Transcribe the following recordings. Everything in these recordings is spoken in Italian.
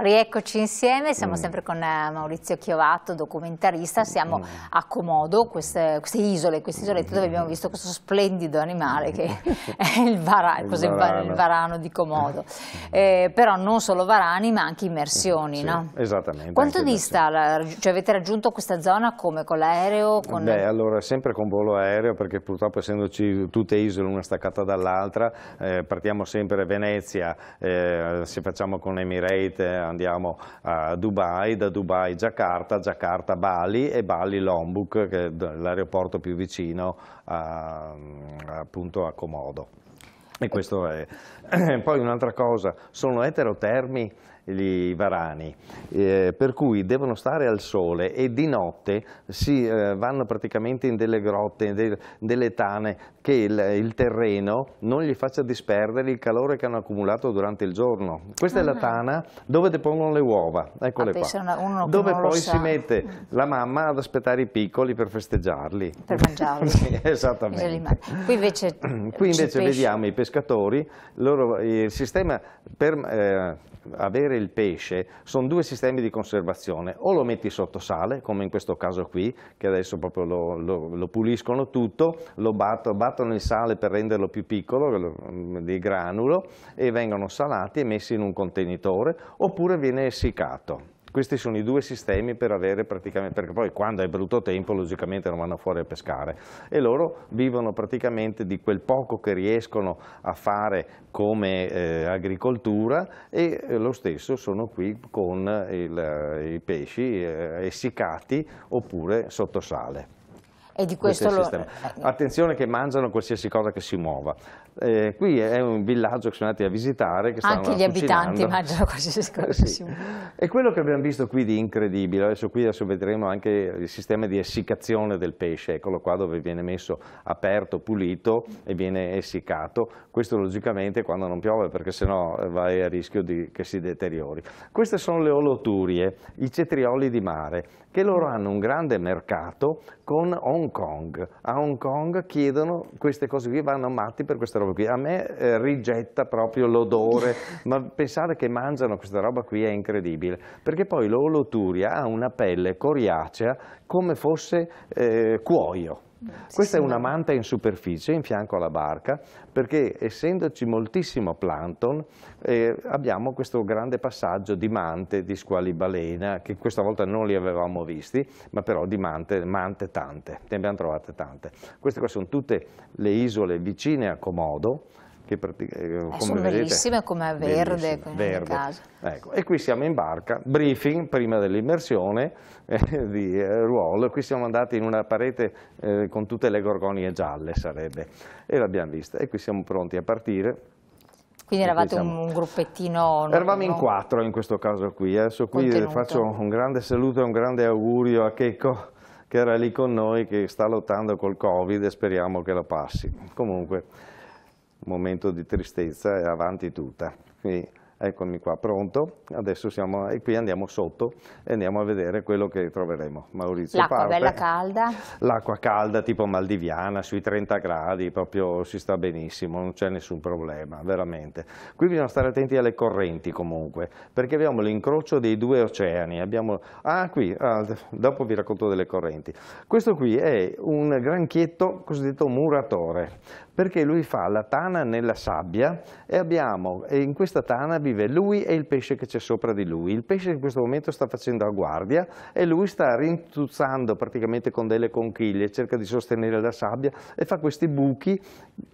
Rieccoci insieme, siamo mm. sempre con eh, Maurizio Chiovato, documentarista, siamo mm. a Comodo, queste, queste isole, queste isolette mm. dove abbiamo visto questo splendido animale che è il, vara, il, varano. il varano. di Comodo. Eh, però non solo varani ma anche immersioni, sì, no? Esattamente. Quanto dista? cioè avete raggiunto questa zona come? Con l'aereo? Con... Beh, allora sempre con volo aereo perché purtroppo essendoci tutte isole una staccata dall'altra, eh, partiamo sempre a Venezia, eh, se facciamo con Emirate, andiamo a Dubai, da Dubai Giacarta, Giacarta Bali e Bali Lombok, che è l'aeroporto più vicino a, appunto a Comodo. E questo è. Poi un'altra cosa, sono eterotermi i varani, eh, per cui devono stare al sole e di notte si eh, vanno praticamente in delle grotte, in de delle tane, che il, il, terreno non gli faccia disperdere il calore che hanno accumulato durante il giorno. Questa ah, è la ah. tana dove depongono le uova, eccole ah, qua, una, dove poi si mette la mamma ad aspettare i piccoli per festeggiarli. Per mangiarli. sì, esattamente. Qui invece, qui invece vediamo i pescatori, loro, il sistema per... Eh, avere il pesce sono due sistemi di conservazione, o lo metti sotto sale, come in questo caso qui, che adesso proprio lo, lo, lo puliscono tutto, lo batto, battono il sale per renderlo più piccolo, mm, di granulo, e vengono salati e messi in un contenitore, oppure viene essiccato. Questi sono i due sistemi per avere praticamente, perché poi quando è brutto tempo logicamente non vanno fuori a pescare e loro vivono praticamente di quel poco che riescono a fare come eh, agricoltura e eh, lo stesso sono qui con il, eh, i pesci eh, essiccati oppure sotto sale. E di questo, questo lo... Attenzione che mangiano qualsiasi cosa che si muova. Eh, qui è un villaggio che sono andati a visitare. Che Anche gli abitanti mangiano quasi sì. cosa. E quello che abbiamo visto qui di incredibile, adesso qui adesso vedremo anche il sistema di essiccazione del pesce, eccolo qua dove viene messo aperto, pulito e viene essiccato, questo logicamente quando non piove perché sennò vai a rischio di, che si deteriori. Queste sono le oloturie, i cetrioli di mare, che loro hanno un grande mercato con Hong Kong. A Hong Kong chiedono queste cose qui, vanno matti per questa roba qui, a me eh, rigetta proprio l'odore, ma pensare che mangiano questa roba qui è incredibile, perché poi l'oloturia ha una pelle coriacea come fosse eh, cuoio. Questa è una manta in superficie, in fianco alla barca, perché essendoci moltissimo plankton eh, abbiamo questo grande passaggio di mante, di squali balena, che questa volta non li avevamo visti, ma però di mante, mante tante, ne abbiamo trovate tante. Queste qua sono tutte le isole vicine a Comodo, che eh, come sono vedete, bellissime come verde, bellissime, verde. Ecco. e qui siamo in barca, briefing prima dell'immersione eh, di eh, Ruol, qui siamo andati in una parete eh, con tutte le gorgonie gialle sarebbe e l'abbiamo vista e qui siamo pronti a partire quindi eravate un, un gruppettino... Non, eravamo in quattro in questo caso qui, eh. adesso qui contenuto. faccio un grande saluto e un grande augurio a Checco che era lì con noi, che sta lottando col Covid e speriamo che lo passi. Comunque, momento di tristezza e avanti tutta. Quindi, eccomi qua pronto, adesso siamo e qui andiamo sotto e andiamo a vedere quello che troveremo. Maurizio L'acqua bella calda? L'acqua calda tipo maldiviana, sui 30 gradi, proprio si sta benissimo, non c'è nessun problema, veramente. Qui bisogna stare attenti alle correnti comunque, perché abbiamo l'incrocio dei due oceani. Abbiamo, ah qui, ah, dopo vi racconto delle correnti. Questo qui è un granchietto cosiddetto muratore perché lui fa la tana nella sabbia e, abbiamo, e in questa tana vive lui e il pesce che c'è sopra di lui. Il pesce in questo momento sta facendo a guardia e lui sta rintuzzando praticamente con delle conchiglie, cerca di sostenere la sabbia e fa questi buchi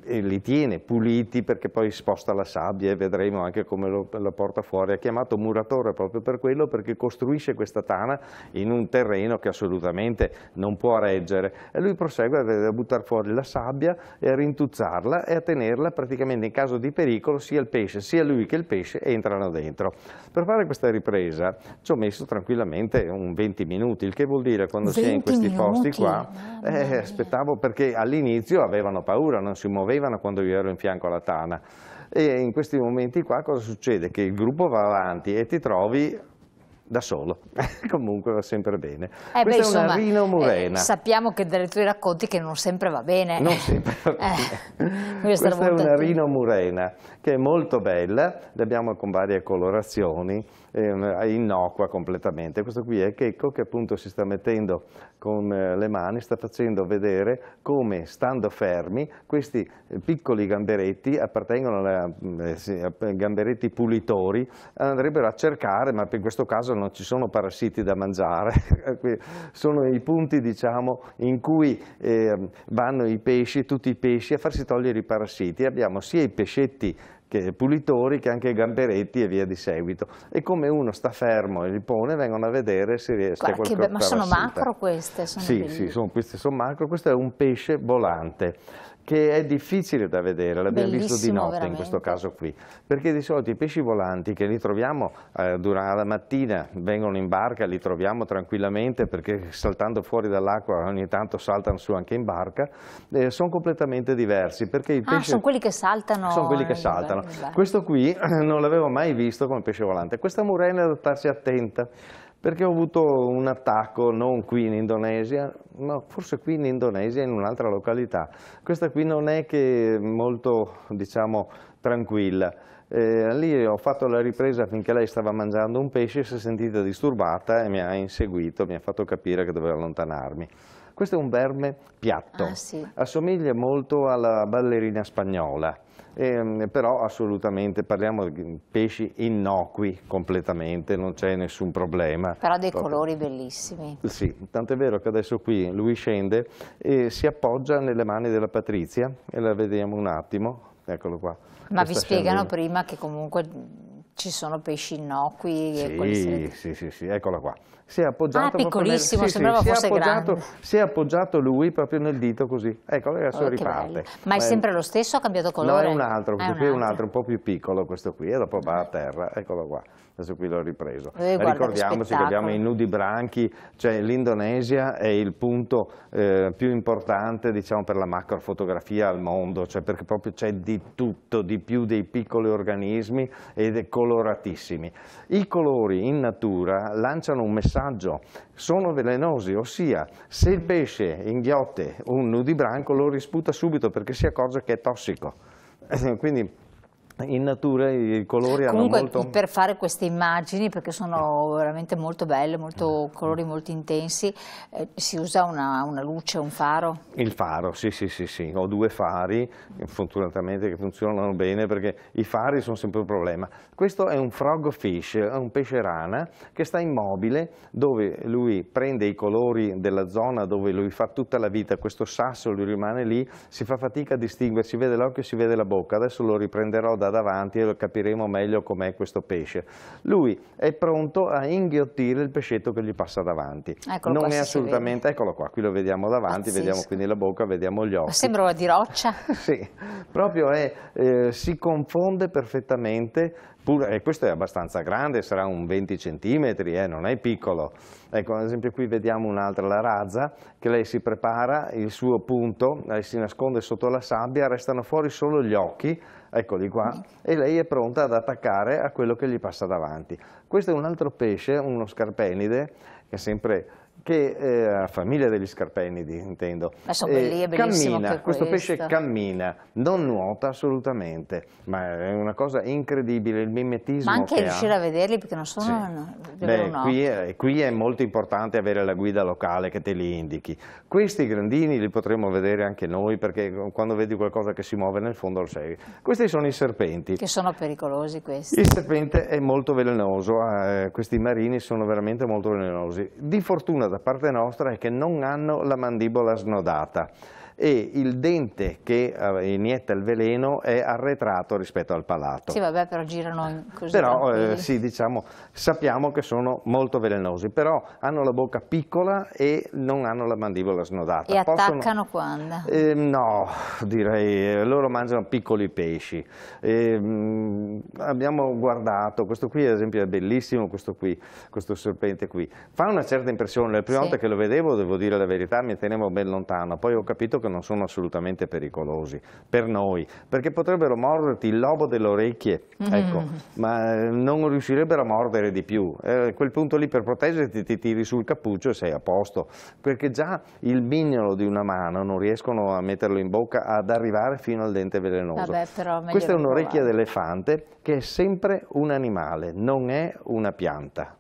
e li tiene puliti perché poi sposta la sabbia e vedremo anche come lo, lo porta fuori. Ha chiamato muratore proprio per quello perché costruisce questa tana in un terreno che assolutamente non può reggere e lui prosegue a buttare fuori la sabbia e a rintuzzare spruzzarla e a tenerla praticamente in caso di pericolo sia il pesce, sia lui che il pesce entrano dentro. Per fare questa ripresa ci ho messo tranquillamente un 20 minuti, il che vuol dire quando si è in questi minuti. posti qua, eh, aspettavo perché all'inizio avevano paura, non si muovevano quando io ero in fianco alla tana. E in questi momenti qua cosa succede? Che il gruppo va avanti e ti trovi da solo, comunque va sempre bene. Eh beh, insomma, è una rinomurena. Eh, sappiamo che dai tuoi racconti che non sempre va bene. Non sempre va eh, bene. Eh, Questa è una Rino Murena che è molto bella, l'abbiamo con varie colorazioni, ehm, è innocua completamente. Questo qui è Checco che appunto si sta mettendo con eh, le mani, sta facendo vedere come stando fermi questi eh, piccoli gamberetti appartengono mm, a gamberetti pulitori, andrebbero a cercare, ma in questo caso non ci sono parassiti da mangiare, sono i punti diciamo, in cui eh, vanno i pesci, tutti i pesci, a farsi togliere i parassiti. Abbiamo sia i pescetti che pulitori che anche i gamberetti e via di seguito. E come uno sta fermo e li pone, vengono a vedere se riesce a qualcosa. Ma sono macro queste? Sono sì, sì sono, queste sono macro. Questo è un pesce volante che è difficile da vedere, l'abbiamo visto di notte veramente. in questo caso qui, perché di solito i pesci volanti che li troviamo eh, durante la mattina, vengono in barca, li troviamo tranquillamente perché saltando fuori dall'acqua ogni tanto saltano su anche in barca, eh, sono completamente diversi. Perché il ah, pesce... Ah, sono quelli che saltano? Sono quelli che saltano. Questo qui non l'avevo mai visto come pesce volante, questa murena è da starsi attenta perché ho avuto un attacco non qui in Indonesia, ma forse qui in Indonesia in un'altra località. Questa qui non è che molto, diciamo, tranquilla. Eh, lì ho fatto la ripresa finché lei stava mangiando un pesce, si è sentita disturbata e mi ha inseguito, mi ha fatto capire che doveva allontanarmi. Questo è un verme piatto, ah, sì. assomiglia molto alla ballerina spagnola, eh, però assolutamente parliamo di pesci innocui completamente, non c'è nessun problema. Però dei Proprio. colori bellissimi. Sì, tanto è vero che adesso qui lui scende e si appoggia nelle mani della Patrizia e la vediamo un attimo, eccolo qua. Ma vi spiegano scendina. prima che comunque ci sono pesci innocui? Sì, sì, sì, sì, eccola qua. Si è appoggiato ah, piccolissimo, nel, sì, sembrava sì, fosse grande. Si è appoggiato lui proprio nel dito così. Ecco, adesso oh, riparte. Ma, è, sempre lo stesso ha cambiato colore? No, ah, è un altro, è un altro. è un altro, un po' più piccolo questo qui, e dopo va a terra, eccolo qua adesso qui l'ho ripreso. Eh, guarda, Ricordiamoci che, che abbiamo i nudi branchi, cioè l'Indonesia è il punto eh, più importante diciamo, per la macrofotografia al mondo, cioè perché proprio c'è di tutto, di più dei piccoli organismi ed è coloratissimi. I colori in natura lanciano un messaggio, sono velenosi, ossia se il pesce inghiotte un nudibranco lo risputa subito perché si accorge che è tossico. Quindi in natura i colori Comunque, hanno molto... per fare queste immagini, perché sono veramente molto belle, molto, mm. colori molto intensi, eh, si usa una, una, luce, un faro? Il faro, sì, sì, sì, sì, ho due fari, fortunatamente che funzionano bene, perché i fari sono sempre un problema. Questo è un frog fish, è un pesce rana che sta immobile dove lui prende i colori della zona dove lui fa tutta la vita, questo sasso lui rimane lì, si fa fatica a distinguere, si vede l'occhio, e si vede la bocca, adesso lo riprenderò da davanti e capiremo meglio com'è questo pesce. Lui è pronto a inghiottire il pescetto che gli passa davanti. Eccolo non è assolutamente, eccolo qua, qui lo vediamo davanti, Pazzesco. vediamo quindi la bocca, vediamo gli occhi. Ma sembra di roccia. sì, proprio è, eh, si confonde perfettamente pur, e eh, questo è abbastanza grande, sarà un 20 cm, eh, non è piccolo. Ecco, ad esempio qui vediamo un'altra, la razza, che lei si prepara, il suo punto, lei eh, si nasconde sotto la sabbia, restano fuori solo gli occhi, eccoli qua, e lei è pronta ad attaccare a quello che gli passa davanti. Questo è un altro pesce, uno scarpenide, che è sempre che eh, la eh, famiglia degli scarpennidi intendo, sono belli, eh, cammina, questo pesce cammina, non nuota assolutamente, ma è una cosa incredibile il mimetismo Ma anche riuscire ha. a vederli perché non sono... Sì. No, Beh, qui, è, qui, è, molto importante avere la guida locale che te li indichi. Questi grandini li potremo vedere anche noi perché quando vedi qualcosa che si muove nel fondo lo sei. Questi sono i serpenti. Che sono pericolosi questi. Il serpente è molto velenoso, eh, questi marini sono veramente molto velenosi. Di fortuna da parte nostra è che non hanno la mandibola snodata e il dente che eh, inietta il veleno è arretrato rispetto al palato. Sì, vabbè, però girano così. Però eh, sì, diciamo, sappiamo che sono molto velenosi, però hanno la bocca piccola e non hanno la mandibola snodata. E Possono, attaccano quando? Eh, no, direi, eh, loro mangiano piccoli pesci. Eh, abbiamo guardato, questo qui ad esempio è bellissimo, questo qui, questo serpente qui. Fa una certa impressione, la prima sì. volta che lo vedevo, devo dire la verità, mi tenevo ben lontano, poi ho capito che che non sono assolutamente pericolosi per noi, perché potrebbero morderti il lobo delle orecchie, mm. ma eh, non riuscirebbero a mordere di più. Eh, a quel punto lì per proteggerti ti tiri sul cappuccio e sei a posto, perché già il mignolo di una mano non riescono a metterlo in bocca ad arrivare fino al dente velenoso. Vabbè, Questa è un'orecchia d'elefante che è sempre un animale, non è una pianta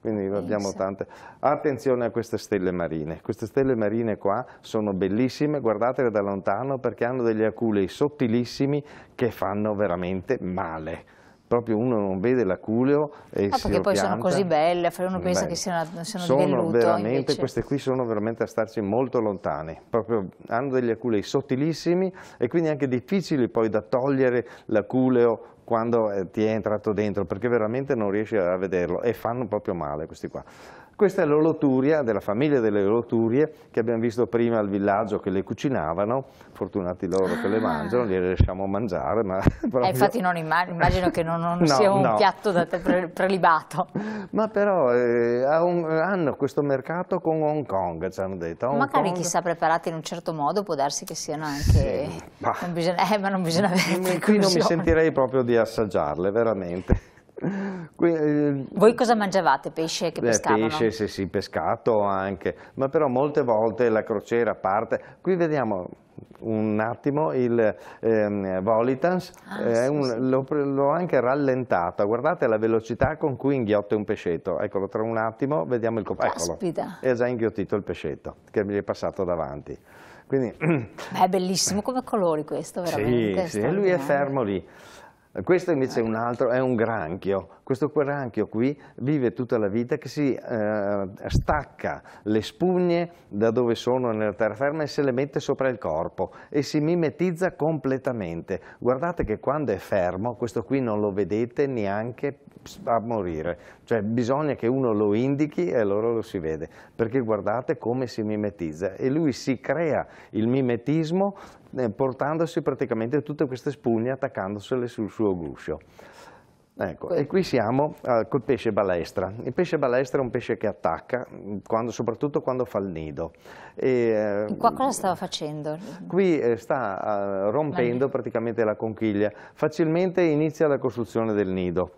quindi abbiamo tante. Attenzione a queste stelle marine, queste stelle marine qua sono bellissime, guardatele da lontano perché hanno degli aculei sottilissimi che fanno veramente male proprio uno non vede l'aculeo e ah, si perché poi pianta. sono così belle, uno pensa Beh, che siano, siano sono di velluto. Veramente, invece. queste qui sono veramente a starci molto lontane, proprio, hanno degli aculei sottilissimi e quindi anche difficili poi da togliere l'aculeo quando eh, ti è entrato dentro, perché veramente non riesci a vederlo e fanno proprio male questi qua. Questa è l'oloturia della famiglia delle oloturie che abbiamo visto prima al villaggio che le cucinavano, fortunati loro che le ah. mangiano, le gliele a mangiare. Ma proprio... eh, infatti non immagino, immagino che non, non no, sia un no. piatto da te pre prelibato. Ma però eh, hanno questo mercato con Hong Kong, ci hanno detto. Hong Magari Kong... chissà preparati in un certo modo, può darsi che siano anche... Sì, ma... Non bisogna... Eh, ma non bisogna avere Qui non mi sentirei proprio di assaggiarle, veramente. Que ehm, Voi cosa mangiavate? Pesce che pescavano? Pesce, sì, sì, pescato anche, ma però molte volte la crociera parte. Qui vediamo un attimo il ehm, Volitans, ah, eh, l'ho anche rallentato, guardate la velocità con cui inghiotte un pescetto, eccolo tra un attimo, vediamo il copo, eccolo, è già inghiottito il pescetto che mi è passato davanti. Quindi, Beh, è bellissimo come colori questo, veramente. Sì, sì, e lui è fermo lì. Questo invece è un ecco. altro, è un granchio. Questo granchio qui vive tutta la vita che si eh, stacca le spugne da dove sono nella terraferma e se le mette sopra il corpo e si mimetizza completamente. Guardate che quando è fermo, questo qui non lo vedete neanche a morire. Cioè bisogna che uno lo indichi e allora lo si vede, perché guardate come si mimetizza. E lui si crea il mimetismo eh, portandosi praticamente tutte queste spugne attaccandosele sul suo guscio. Ecco, e qui siamo eh, col pesce balestra. Il pesce balestra è un pesce che attacca, mm, quando, soprattutto quando fa il nido. E, eh, qua cosa stava facendo? Qui eh, sta eh, rompendo praticamente la conchiglia. Facilmente inizia la costruzione del nido.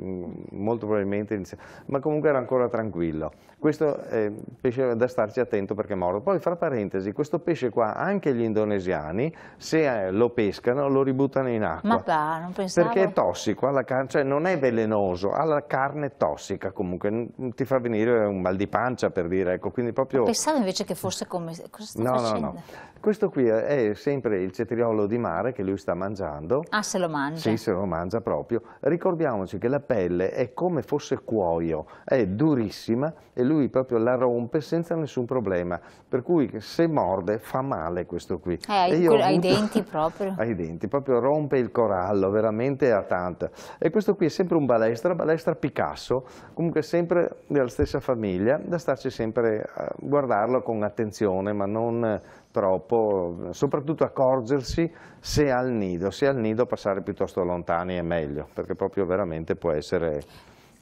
Mm, molto probabilmente inizia, ma comunque era ancora tranquillo. Questo è eh, pesce da starci attento perché è morto. Poi fra parentesi, questo pesce qua anche gli indonesiani, se eh, lo pescano, lo ributtano in acqua. Ma va, non pensavo. Perché è tossico, alla carne, cioè non è velenoso, ha la carne tossica comunque, ti fa venire un mal di pancia per dire, ecco, quindi proprio... Pensavo invece che fosse come... no, facendo? no, no. Questo qui è sempre il cetriolo di mare che lui sta mangiando. Ah, se lo mangia? Sì, se lo mangia proprio. Ricordiamoci che la pelle è come fosse cuoio, è durissima e lui proprio la rompe senza nessun problema, per cui se morde fa male questo qui. Eh, ai avuto... denti proprio. ai denti, proprio rompe il corallo, veramente a tanta. E questo qui è sempre un balestra, balestra Picasso, comunque sempre della stessa famiglia, da starci sempre a guardarlo con attenzione, ma non troppo, soprattutto accorgersi se al nido, se al nido passare piuttosto lontani è meglio, perché proprio veramente può essere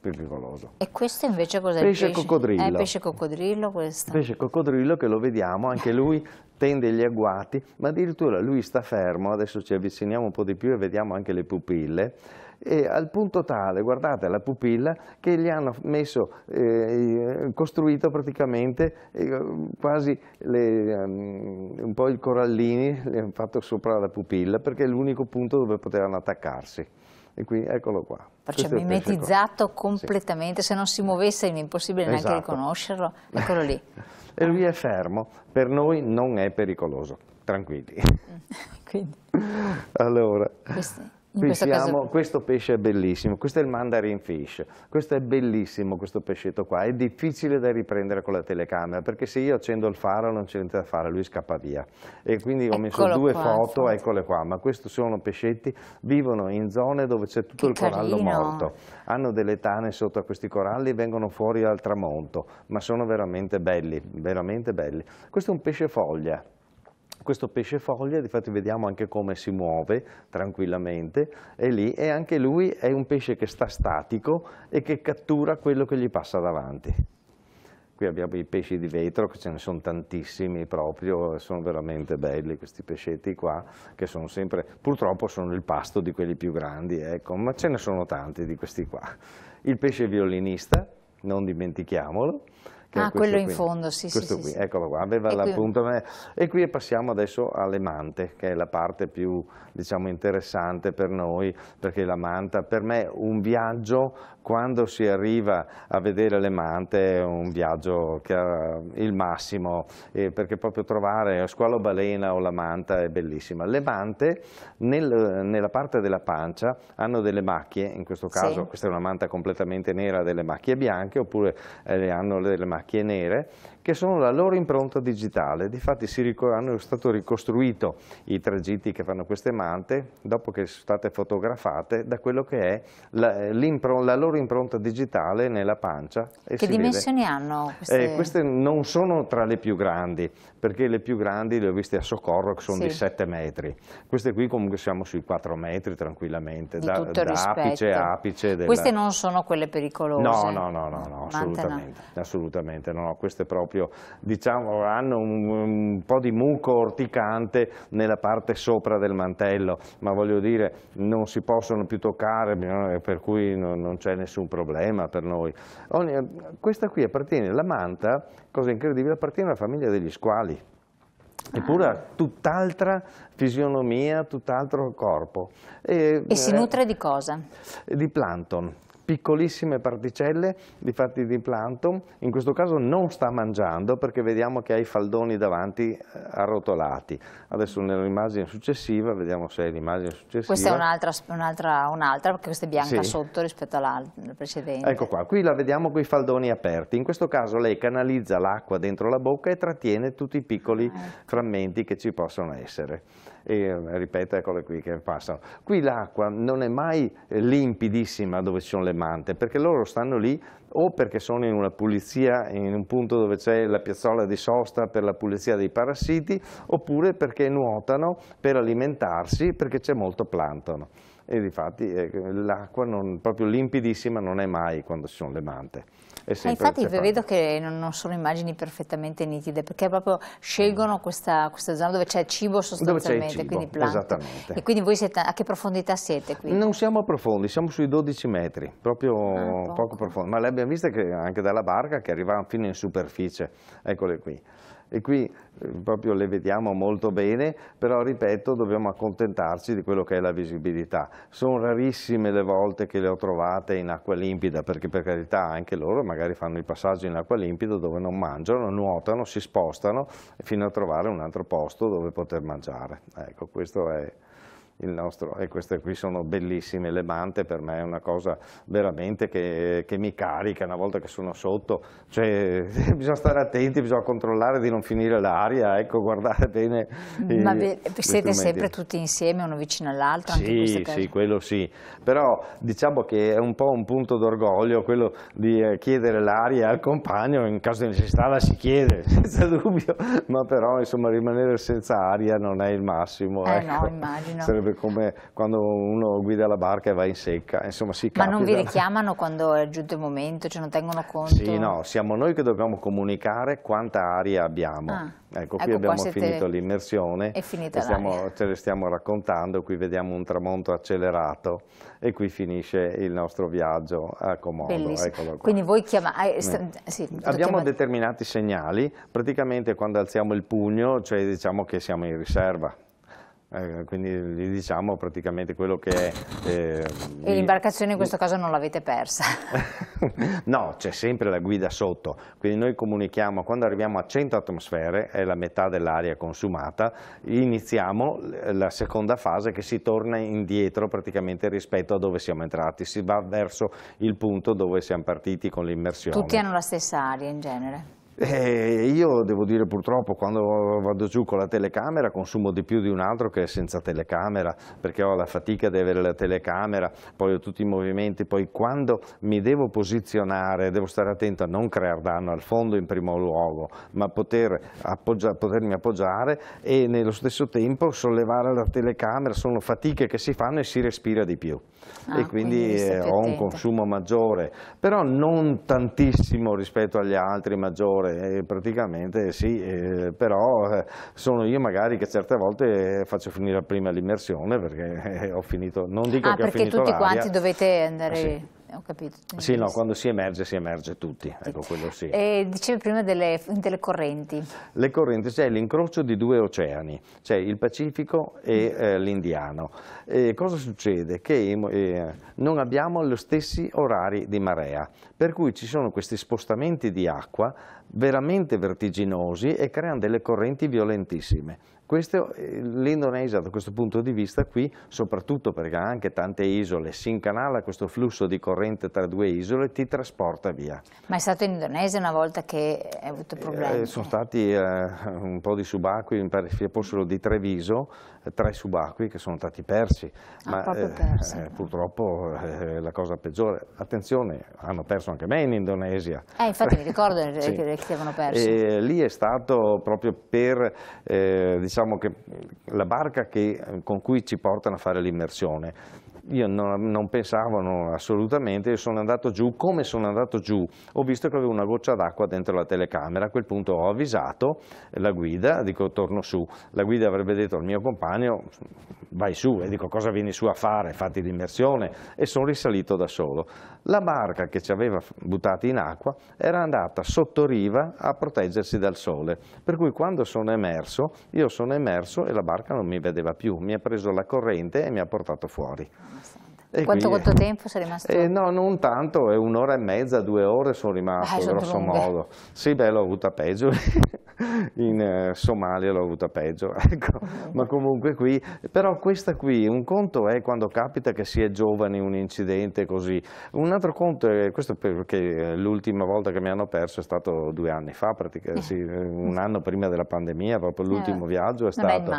pericoloso. E questo invece cos'è? Pesce, pesce coccodrillo. Eh, pesce coccodrillo questo. Pesce coccodrillo che lo vediamo, anche lui tende gli agguati, ma addirittura lui sta fermo, adesso ci avviciniamo un po' di più e vediamo anche le pupille, e al punto tale, guardate la pupilla, che gli hanno messo, eh, costruito praticamente eh, quasi le, um, un po' i corallini, li hanno fatto sopra la pupilla perché è l'unico punto dove potevano attaccarsi. E quindi eccolo qua. Perciò cioè, mimetizzato completamente, sì. se non si muovesse è impossibile esatto. neanche riconoscerlo, eccolo lì. e lui è fermo, per noi non è pericoloso, tranquilli. quindi. Allora. Questi. Pensiamo, caso... questo pesce è bellissimo, questo è il mandarin fish, questo è bellissimo questo pescetto qua, è difficile da riprendere con la telecamera perché se io accendo il faro non c'è niente da fare, lui scappa via e quindi ho Eccolo messo due qua, foto, infatti. eccole qua, ma questi sono pescetti, vivono in zone dove c'è tutto che il corallo carino. morto, hanno delle tane sotto a questi coralli e vengono fuori al tramonto, ma sono veramente belli, veramente belli. Questo è un pesce foglia, questo pesce foglia, infatti vediamo anche come si muove tranquillamente, è lì e anche lui è un pesce che sta statico e che cattura quello che gli passa davanti. Qui abbiamo i pesci di vetro, che ce ne sono tantissimi proprio, sono veramente belli questi pescetti qua, che sono sempre, purtroppo sono il pasto di quelli più grandi, ecco, ma ce ne sono tanti di questi qua. Il pesce violinista, non dimentichiamolo, ah, quello in fondo, sì, questo sì, qui, sì, eccolo qua, aveva l'appuntamento. E qui passiamo adesso alle mante, che è la parte più, diciamo, interessante per noi, perché la manta, per me un viaggio, quando si arriva a vedere le mante, è un viaggio che ha il massimo, eh, perché proprio trovare squalo balena o la manta è bellissima. Le mante, nel, nella parte della pancia, hanno delle macchie, in questo caso sì. questa è una manta completamente nera, delle macchie bianche, oppure eh, hanno delle macchie macchie nere che sono la loro impronta digitale. Difatti si hanno stato ricostruiti i tragitti che fanno queste mante dopo che sono state fotografate da quello che è la, la loro impronta digitale nella pancia. E che dimensioni vede. hanno? Eh, queste... Eh, queste non sono tra le più grandi, perché le più grandi le ho viste a Socorro che sono sì. di 7 metri. Queste qui comunque siamo sui 4 metri tranquillamente, di da, da apice a apice. Della... Queste non sono quelle pericolose? No, no, no, no, no assolutamente, no. assolutamente no, queste proprio proprio, diciamo, hanno un, un po' di muco orticante nella parte sopra del mantello, ma voglio dire non si possono più toccare, eh, per cui non, non c'è nessun problema per noi. Ogni, questa qui appartiene, alla manta, cosa incredibile, appartiene alla famiglia degli squali. Eppure ha ah. tutt'altra fisionomia, tutt'altro corpo. E, e si eh, nutre di cosa? Di plankton piccolissime particelle di fatti di plancton, in questo caso non sta mangiando perché vediamo che ha i faldoni davanti eh, arrotolati. Adesso nell'immagine successiva, vediamo se è l'immagine successiva. Questa è un'altra, un un perché questa è bianca sì. sotto rispetto alla precedente. Ecco qua, qui la vediamo con i faldoni aperti, in questo caso lei canalizza l'acqua dentro la bocca e trattiene tutti i piccoli ah. frammenti che ci possono essere e eh, ripeto eccole qui che passano. Qui l'acqua non è mai eh, limpidissima dove ci sono le mante, perché loro stanno lì o perché sono in una pulizia, in un punto dove c'è la piazzola di sosta per la pulizia dei parassiti, oppure perché nuotano per alimentarsi, perché c'è molto plantano e difatti eh, l'acqua proprio limpidissima non è mai quando ci sono le mante. Eh, infatti vedo che non, non, sono immagini perfettamente nitide perché proprio scelgono mm. questa, questa, zona dove c'è cibo sostanzialmente, cibo, quindi plankton. E quindi voi siete, a che profondità siete? qui? Non siamo profondi, siamo sui 12 metri, proprio ah, poco. poco profondi, ma le abbiamo viste anche dalla barca che arrivavano fino in superficie, eccole qui e qui eh, proprio le vediamo molto bene, però ripeto dobbiamo accontentarci di quello che è la visibilità. Sono rarissime le volte che le ho trovate in acqua limpida, perché per carità anche loro magari fanno i passaggi in acqua limpida dove non mangiano, nuotano, si spostano fino a trovare un altro posto dove poter mangiare. Ecco, questo è il nostro, e queste qui sono bellissime, le mante per me è una cosa veramente che, che mi carica una volta che sono sotto, cioè bisogna stare attenti, bisogna controllare di non finire l'aria, ecco, guardare bene. Mm, ma i, siete sempre tutti insieme, uno vicino all'altro? Sì, sì, quello sì, però diciamo che è un po' un punto d'orgoglio quello di eh, chiedere l'aria al compagno, in caso di necessità la si chiede, senza dubbio, ma però insomma rimanere senza aria non è il massimo. Eh ecco. no, immagino. Sarebbe come quando uno guida la barca e va in secca, insomma si Ma non vi richiamano quando è giunto il momento, cioè non tengono conto? Sì, no, siamo noi che dobbiamo comunicare quanta aria abbiamo. Ah, ecco, qui ecco, abbiamo finito l'immersione, ce le stiamo raccontando, qui vediamo un tramonto accelerato e qui finisce il nostro viaggio a Comodo. Quindi voi chiamate... Mm. Sì, abbiamo determinati segnali, praticamente quando alziamo il pugno, cioè diciamo che siamo in riserva. Eh, quindi gli diciamo praticamente quello che è... Eh, e l'imbarcazione in questo caso non l'avete persa? no, c'è sempre la guida sotto, quindi noi comunichiamo quando arriviamo a 100 atmosfere, è la metà dell'aria consumata, iniziamo la seconda fase che si torna indietro praticamente rispetto a dove siamo entrati, si va verso il punto dove siamo partiti con l'immersione. Tutti hanno la stessa aria in genere? E eh, io devo dire purtroppo quando vado giù con la telecamera consumo di più di un altro che senza telecamera perché ho la fatica di avere la telecamera, poi ho tutti i movimenti, poi quando mi devo posizionare devo stare attento a non creare danno al fondo in primo luogo ma poter appoggia, potermi appoggiare e nello stesso tempo sollevare la telecamera sono fatiche che si fanno e si respira di più ah, e quindi, quindi eh, ho un consumo maggiore però non tantissimo rispetto agli altri maggiore ore, eh, praticamente sì, eh, però eh, sono io magari che certe volte faccio finire prima l'immersione perché eh, ho finito, non dico ah, che ho finito Ah, perché tutti quanti dovete andare... Ah, sì ho capito. Sì, no, quando si emerge, si emerge tutti, ecco quello sì. E dicevi prima delle, delle correnti. Le correnti, cioè l'incrocio di due oceani, cioè il Pacifico e eh, l'Indiano. cosa succede? Che eh, non abbiamo gli stessi orari di marea, per cui ci sono questi spostamenti di acqua veramente vertiginosi e creano delle correnti violentissime. Eh, L'Indonesia da questo punto di vista qui, soprattutto perché ha anche tante isole, si incanala questo flusso di corrente tra due isole e ti trasporta via. Ma è stato in Indonesia una volta che hai avuto eh, problemi? Eh, sono stati eh, un po' di subacquei, mi pare fossero di Treviso, eh, tre subacquei che sono stati persi, ah, ma eh, persi. Eh, purtroppo è eh, la cosa peggiore. Attenzione, hanno perso anche me in Indonesia. Eh, infatti mi ricordo sì. che, che avevano perso. E, lì è stato proprio per, eh, diciamo che la barca che, con cui ci portano a fare l'immersione io non, non pensavo assolutamente, io sono andato giù, come sono andato giù ho visto che avevo una goccia d'acqua dentro la telecamera, a quel punto ho avvisato la guida, dico torno su, la guida avrebbe detto al mio compagno vai su e dico cosa vieni su a fare, fatti l'immersione e sono risalito da solo. La barca che ci aveva buttati in acqua era andata sotto riva a proteggersi dal sole, per cui quando sono emerso, io sono emerso e la barca non mi vedeva più, mi ha preso la corrente e mi ha portato fuori. E quanto, quindi, quanto tempo sei rimasto? Eh, no, non tanto, eh, un'ora e mezza, due ore sono rimasto, ah, grosso modo. Sì, beh, l'ho avuta peggio. in eh, Somalia l'ho avuta peggio, ecco. Ah. ma comunque qui, però questa qui, un conto è quando capita che si è giovani un incidente così, un altro conto è, questo perché eh, l'ultima volta che mi hanno perso è stato due anni fa, praticamente, eh. sì, un anno prima della pandemia, proprio l'ultimo eh, viaggio è stato,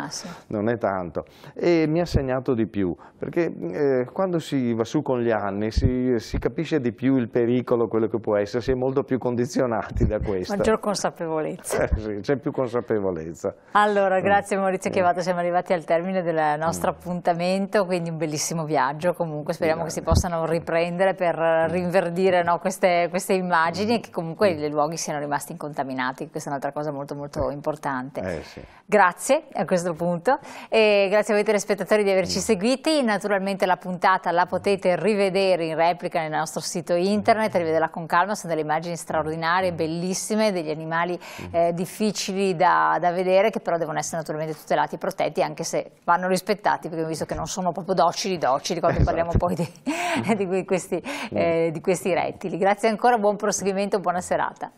non è, tanto, e mi ha segnato di più, perché eh, quando si va su con gli anni si, si, capisce di più il pericolo, quello che può essere, si è molto più condizionati da questo. Maggior consapevolezza. Eh, sì così, c'è più consapevolezza. Allora, mm. grazie Maurizio Chiavato, mm. siamo arrivati al termine del nostro mm. appuntamento, quindi un bellissimo viaggio comunque, speriamo che si possano riprendere per rinverdire no, queste, queste, immagini e che comunque i luoghi siano rimasti incontaminati, questa è un'altra cosa molto molto eh. importante. Eh, sì. Grazie a questo punto e grazie a voi telespettatori di averci seguiti, naturalmente la puntata la potete rivedere in replica nel nostro sito internet, rivederla con calma, sono delle immagini straordinarie, bellissime, degli animali eh, difficili difficili da, da, vedere che però devono essere naturalmente tutelati e protetti anche se vanno rispettati perché abbiamo visto che non sono proprio docili docili quando esatto. parliamo poi di, di, questi, eh, di questi rettili. Grazie ancora, buon proseguimento, buona serata.